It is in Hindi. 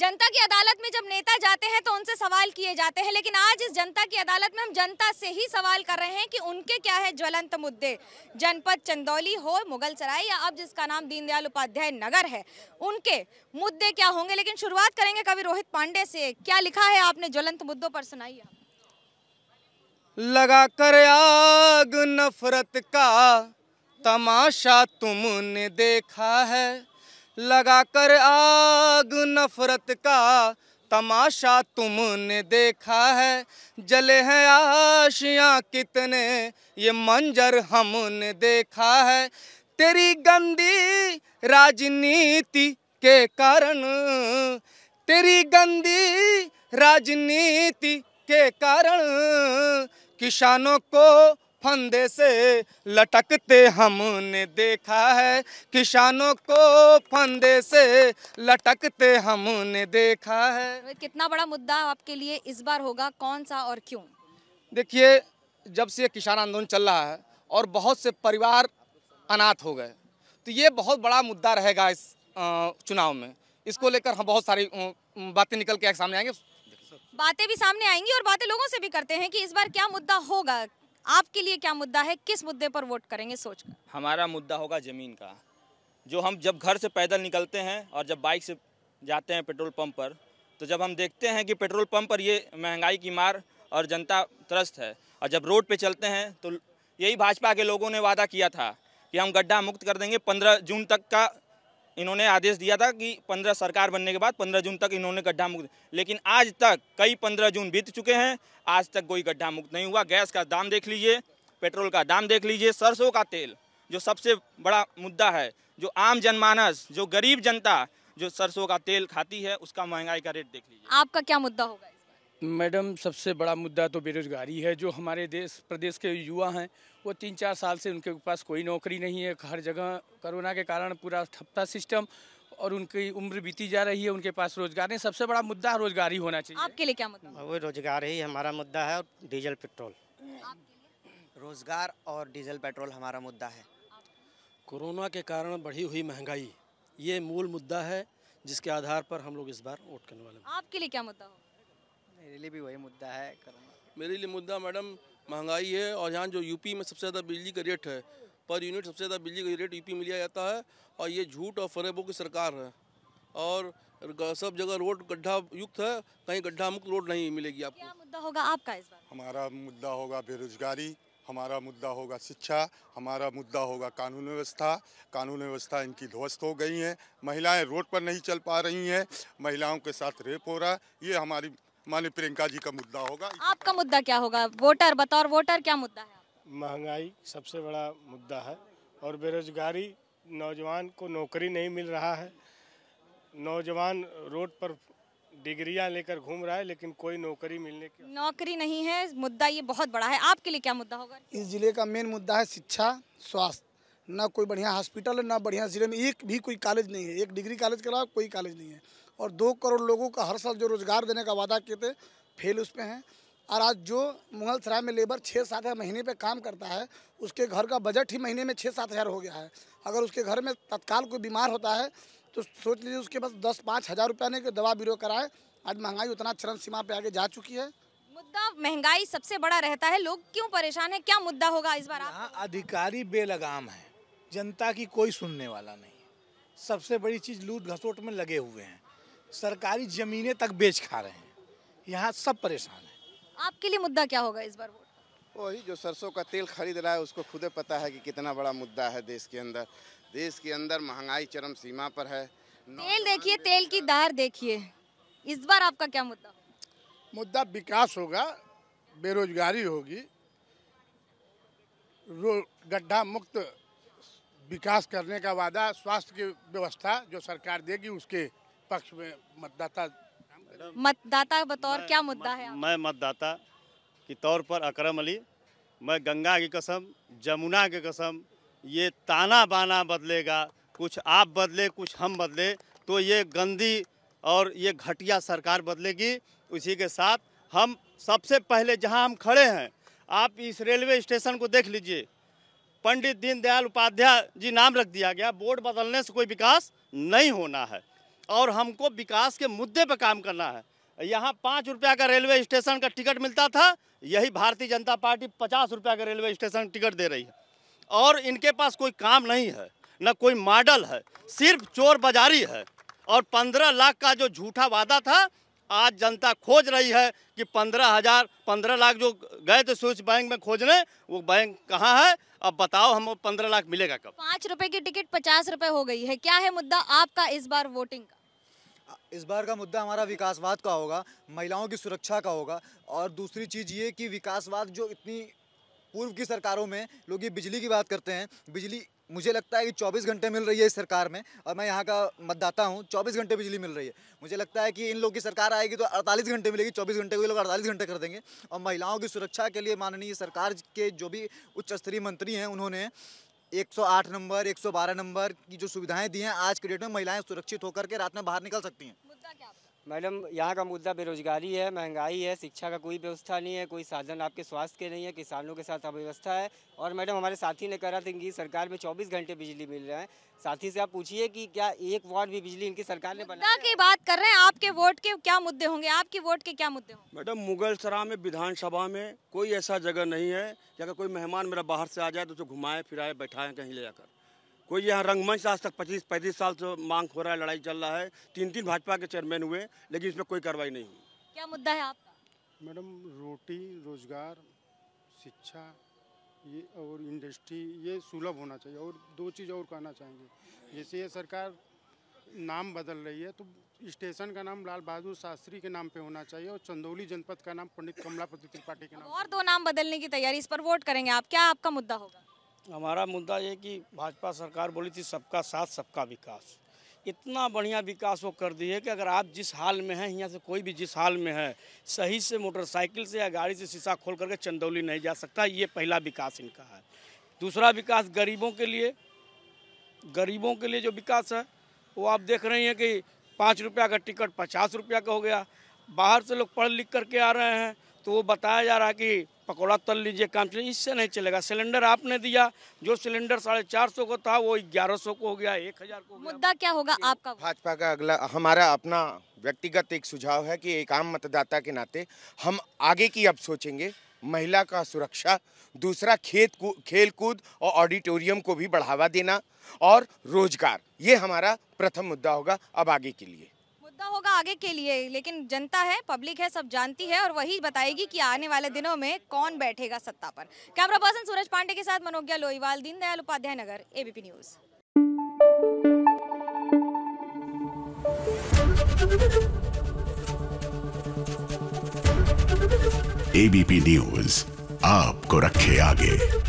जनता की अदालत में जब नेता जाते हैं तो उनसे सवाल किए जाते हैं लेकिन आज इस जनता की अदालत में हम जनता से ही सवाल कर रहे हैं कि उनके क्या है ज्वलंत मुद्दे जनपद चंदौली हो मुगल सराय या अब जिसका नाम दीनदयाल उपाध्याय नगर है उनके मुद्दे क्या होंगे लेकिन शुरुआत करेंगे कवि रोहित पांडे से क्या लिखा है आपने ज्वलंत मुद्दों पर सुनाई लगा कर आग नफरत का तमाशा तुमने देखा है लगाकर आग नफरत का तमाशा तुमने देखा है जले हैं आशियाँ कितने ये मंजर हमने देखा है तेरी गंदी राजनीति के कारण तेरी गंदी राजनीति के कारण किसानों को फंदे से लटकते हमने देखा है किसानों को फंदे से लटकते हमने देखा है कितना बड़ा मुद्दा आपके लिए इस बार होगा कौन सा और क्यों देखिए जब से किसान आंदोलन चल रहा है और बहुत से परिवार अनाथ हो गए तो ये बहुत बड़ा मुद्दा रहेगा इस चुनाव में इसको हाँ। लेकर हम बहुत सारी बातें निकल के सामने आएंगे बातें भी सामने आएंगी और बातें लोगों से भी करते हैं कि इस बार क्या मुद्दा होगा आपके लिए क्या मुद्दा है किस मुद्दे पर वोट करेंगे सोच कर हमारा मुद्दा होगा ज़मीन का जो हम जब घर से पैदल निकलते हैं और जब बाइक से जाते हैं पेट्रोल पंप पर तो जब हम देखते हैं कि पेट्रोल पंप पर ये महंगाई की मार और जनता त्रस्त है और जब रोड पे चलते हैं तो यही भाजपा के लोगों ने वादा किया था कि हम गड्ढा मुक्त कर देंगे पंद्रह जून तक का इन्होंने आदेश दिया था कि पंद्रह सरकार बनने के बाद पंद्रह जून तक इन्होंने गड्ढा मुक्त लेकिन आज तक कई पंद्रह जून बीत चुके हैं आज तक कोई गड्ढा मुक्त नहीं हुआ गैस का दाम देख लीजिए पेट्रोल का दाम देख लीजिए सरसों का तेल जो सबसे बड़ा मुद्दा है जो आम जनमानस जो गरीब जनता जो सरसों का तेल खाती है उसका महंगाई का रेट देख लीजिए आपका क्या मुद्दा होगा मैडम सबसे बड़ा मुद्दा तो बेरोज़गारी है जो हमारे देश प्रदेश के युवा हैं वो तीन चार साल से उनके पास कोई नौकरी नहीं है हर जगह कोरोना के कारण पूरा ठप्पा सिस्टम और उनकी उम्र बीती जा रही है उनके पास रोजगार नहीं सबसे बड़ा मुद्दा रोजगारी होना चाहिए आपके लिए क्या मुद्दा वो रोजगार ही हमारा मुद्दा है और डीजल पेट्रोल रोजगार और डीजल पेट्रोल हमारा मुद्दा है कोरोना के कारण बढ़ी हुई महंगाई ये मूल मुद्दा है जिसके आधार पर हम लोग इस बार वोट करने वाले हैं आपके लिए क्या मुद्दा हो मेरे लिए भी वही मुद्दा है करूँगा मेरे लिए मुद्दा मैडम महंगाई है और यहाँ जो यूपी में सबसे ज़्यादा बिजली का रेट है पर यूनिट सबसे ज़्यादा बिजली का रेट यूपी में लिया जाता है और ये झूठ और फरेबों की सरकार है और सब जगह रोड गड्ढा युक्त है कहीं गड्ढा मुक्त रोड नहीं मिलेगी आपको क्या मुद्दा होगा आपका इस बार हमारा मुद्दा होगा बेरोजगारी हमारा मुद्दा होगा शिक्षा हमारा मुद्दा होगा कानून व्यवस्था कानून व्यवस्था इनकी ध्वस्त हो गई है महिलाएं रोड पर नहीं चल पा रही हैं महिलाओं के साथ रेप हो रहा है ये हमारी माने प्रियंका जी का मुद्दा होगा आपका मुद्दा क्या होगा वोटर बतौर वोटर क्या मुद्दा है महंगाई सबसे बड़ा मुद्दा है और बेरोजगारी नौजवान को नौकरी नहीं मिल रहा है नौजवान रोड पर डिग्रियां लेकर घूम रहा है लेकिन कोई नौकरी मिलने की नौकरी नहीं है मुद्दा ये बहुत बड़ा है आपके लिए क्या मुद्दा होगा इस जिले का मेन मुद्दा है शिक्षा स्वास्थ्य ना कोई बढ़िया हॉस्पिटल है ना बढ़िया जिले में एक भी कोई कॉलेज नहीं है एक डिग्री कॉलेज के अलावा कोई कॉलेज नहीं है और दो करोड़ लोगों का हर साल जो रोज़गार देने का वादा किए थे फेल उस पर हैं और आज जो मुगल सराय में लेबर छः सात हज़ार महीने पे काम करता है उसके घर का बजट ही महीने में छः सात हज़ार हो गया है अगर उसके घर में तत्काल कोई बीमार होता है तो सोच लीजिए उसके पास दस पाँच हज़ार रुपया नहीं कि दवा बीरो कराए आज महंगाई उतना चरम सीमा पे आगे जा चुकी है मुद्दा महंगाई सबसे बड़ा रहता है लोग क्यों परेशान है क्या मुद्दा होगा इस बार अधिकारी बेलगाम है जनता की कोई सुनने वाला नहीं सबसे बड़ी चीज़ लूट घसोट में लगे हुए हैं सरकारी ज़मीनें तक बेच खा रहे हैं यहाँ सब परेशान है आपके लिए मुद्दा क्या होगा इस बार वोट वही जो सरसों का तेल खरीद रहा है उसको खुद पता है कि कितना बड़ा मुद्दा है देश के अंदर देश के अंदर महंगाई चरम सीमा पर है तेल देखिए तेल की दार देखिए इस बार आपका क्या मुद्दा मुद्दा विकास होगा बेरोजगारी होगी रो गड्ढा मुक्त विकास करने का वादा स्वास्थ्य की व्यवस्था जो सरकार देगी उसके पक्ष में मतदाता मतदाता बतौर क्या मुद्दा है मैं मतदाता के तौर पर अकरम अली मैं गंगा की कसम जमुना की कसम ये ताना बाना बदलेगा कुछ आप बदले कुछ हम बदले तो ये गंदी और ये घटिया सरकार बदलेगी उसी के साथ हम सबसे पहले जहां हम खड़े हैं आप इस रेलवे स्टेशन को देख लीजिए पंडित दीनदयाल उपाध्याय जी नाम रख दिया गया बोर्ड बदलने से कोई विकास नहीं होना है और हमको विकास के मुद्दे पर काम करना है यहाँ पाँच रुपया का रेलवे स्टेशन का टिकट मिलता था यही भारतीय जनता पार्टी पचास रुपया का रेलवे स्टेशन टिकट दे रही है और इनके पास कोई काम नहीं है न कोई मॉडल है सिर्फ चोर बाजारी है और पंद्रह लाख का जो झूठा वादा था आज जनता खोज रही है कि पंद्रह हज़ार पंद्रह लाख जो गए थे स्विच बैंक में खोजने वो बैंक कहाँ है अब बताओ हम पंद्रह लाख मिलेगा कब पाँच रुपये की टिकट पचास रुपये हो गई है क्या है मुद्दा आपका इस बार वोटिंग का इस बार का मुद्दा हमारा विकासवाद का होगा महिलाओं की सुरक्षा का होगा और दूसरी चीज़ ये कि विकासवाद जो इतनी पूर्व की सरकारों में लोग ये बिजली की बात करते हैं बिजली मुझे लगता है कि 24 घंटे मिल रही है इस सरकार में और मैं यहाँ का मतदाता हूँ 24 घंटे बिजली मिल रही है मुझे लगता है कि इन लोग की सरकार आएगी तो 48 घंटे मिलेगी 24 घंटे को ये लोग 48 घंटे कर देंगे और महिलाओं की सुरक्षा के लिए माननीय सरकार के जो भी उच्च स्तरीय मंत्री हैं उन्होंने 108 नंबर 112 नंबर की जो सुविधाएं दी हैं आज के डेट में महिलाएं सुरक्षित होकर के रात में बाहर निकल सकती हैं मुद्दा क्या मैडम यहाँ का मुद्दा बेरोजगारी है महंगाई है शिक्षा का कोई व्यवस्था नहीं है कोई साधन आपके स्वास्थ्य के नहीं है किसानों के साथ अव्यवस्था है और मैडम हमारे साथी ने कह रहा था कि सरकार में 24 घंटे बिजली मिल रहा है साथी से आप पूछिए कि क्या एक वार्ड भी बिजली इनकी सरकार ने बना की बात कर रहे हैं आपके वोट के क्या मुद्दे होंगे आपके वोट के क्या मुद्दे होंगे मैडम सरा में विधानसभा में कोई ऐसा जगह नहीं है अगर कोई मेहमान मेरा बाहर से आ जाए तो उसको घुमाए फिराए बैठाए कहीं ले जाकर कोई यहाँ रंगमंच आज तक पच्चीस पैंतीस साल से मांग हो रहा है लड़ाई चल रहा है तीन तीन भाजपा के चेयरमैन हुए लेकिन इसमें कोई कार्रवाई नहीं हुई क्या मुद्दा है आपका मैडम रोटी रोजगार शिक्षा ये और इंडस्ट्री ये सुलभ होना चाहिए और दो चीज़ और कहना चाहेंगे जैसे ये सरकार नाम बदल रही है तो स्टेशन का नाम लाल बहादुर शास्त्री के नाम पे होना चाहिए और चंदौली जनपद का नाम पंडित कमलापति त्रिपाठी के नाम और दो नाम बदलने की तैयारी इस पर वोट करेंगे आप क्या आपका मुद्दा होगा हमारा मुद्दा ये कि भाजपा सरकार बोली थी सबका साथ सबका विकास इतना बढ़िया विकास वो कर दी है कि अगर आप जिस हाल में हैं यहाँ से कोई भी जिस हाल में है सही से मोटरसाइकिल से या गाड़ी से शीशा खोल करके चंदौली नहीं जा सकता ये पहला विकास इनका है दूसरा विकास गरीबों के लिए गरीबों के लिए जो विकास है वो आप देख रहे हैं कि पाँच रुपया का टिकट पचास रुपया का हो गया बाहर से लोग पढ़ लिख करके आ रहे हैं तो वो बताया जा रहा है कि पकौड़ा तल लीजिए काम चले इससे नहीं चलेगा सिलेंडर आपने दिया जो सिलेंडर साढ़े चार सौ को था वो ग्यारह सौ को हो गया एक हजार को मुद्दा क्या होगा आपका भाजपा का अगला हमारा अपना व्यक्तिगत एक सुझाव है कि एक आम मतदाता के नाते हम आगे की अब सोचेंगे महिला का सुरक्षा दूसरा खेत खेल कूद और ऑडिटोरियम को भी बढ़ावा देना और रोजगार ये हमारा प्रथम मुद्दा होगा अब आगे के लिए मुद्दा होगा आगे के लिए लेकिन जनता है पब्लिक है सब जानती है और वही बताएगी कि आने वाले दिनों में कौन बैठेगा सत्ता पर कैमरा पर्सन सूरज पांडे के साथ Manogya Loiwal Deendayal Upadhyay Nagar ABP news ABP news आपको रखे आगे